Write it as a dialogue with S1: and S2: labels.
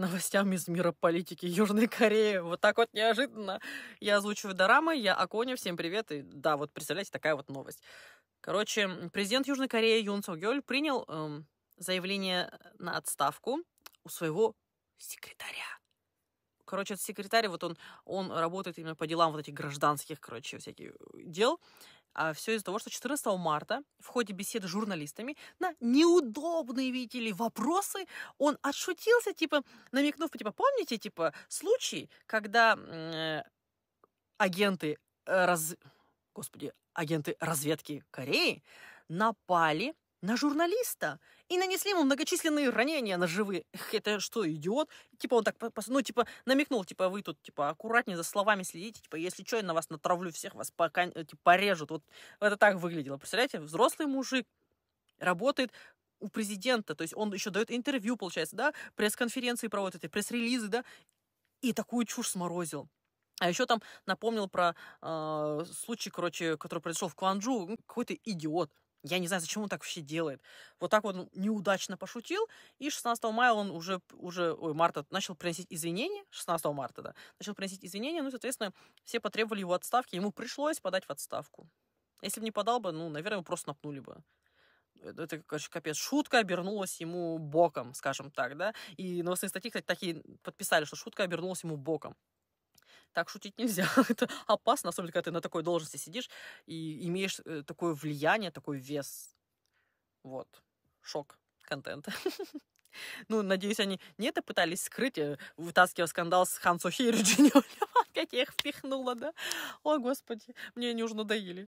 S1: новостям из мира политики Южной Кореи. Вот так вот неожиданно. Я озвучиваю Дорамы, я Аконя, всем привет. И да, вот представляете, такая вот новость. Короче, президент Южной Кореи Юн Сок Гёль принял эм, заявление э, на отставку у своего секретаря. Короче, этот секретарь, вот он, он работает именно по делам вот этих гражданских, короче, всяких э, дел. А все из-за того, что 14 марта в ходе беседы с журналистами на неудобные, видите ли, вопросы он отшутился, типа, намекнув, типа, помните, типа, случай, когда э, агенты раз... Господи, агенты разведки Кореи напали на журналиста и нанесли ему многочисленные ранения на ножевые. Это что, идиот? Типа он так, ну, типа, намекнул, типа, вы тут, типа, аккуратнее за словами следите, типа, если что, я на вас натравлю всех, вас пока, э, типа, порежут. Вот это так выглядело. Представляете, взрослый мужик работает у президента, то есть он еще дает интервью, получается, да, пресс-конференции проводит, эти пресс-релизы, да, и такую чушь сморозил. А еще там напомнил про э, случай, короче, который произошел в Кванджу. Какой-то идиот я не знаю, зачем он так вообще делает. Вот так вот он неудачно пошутил, и 16 мая он уже, уже ой, марта начал приносить извинения, 16 марта, да, начал приносить извинения, ну, соответственно, все потребовали его отставки, ему пришлось подать в отставку. Если бы не подал бы, ну, наверное, его просто напнули бы. Э, это, конечно, капец. Шутка обернулась ему боком, скажем так, да. И новостные статьи, кстати, такие подписали, что шутка обернулась ему боком так шутить нельзя. Это опасно, особенно когда ты на такой должности сидишь и имеешь э, такое влияние, такой вес. Вот. Шок контента. Ну, надеюсь, они не это пытались скрыть, э, вытаскивая скандал с Хан Сохи Опять я их впихнула, да? О, господи, мне они уже надоели.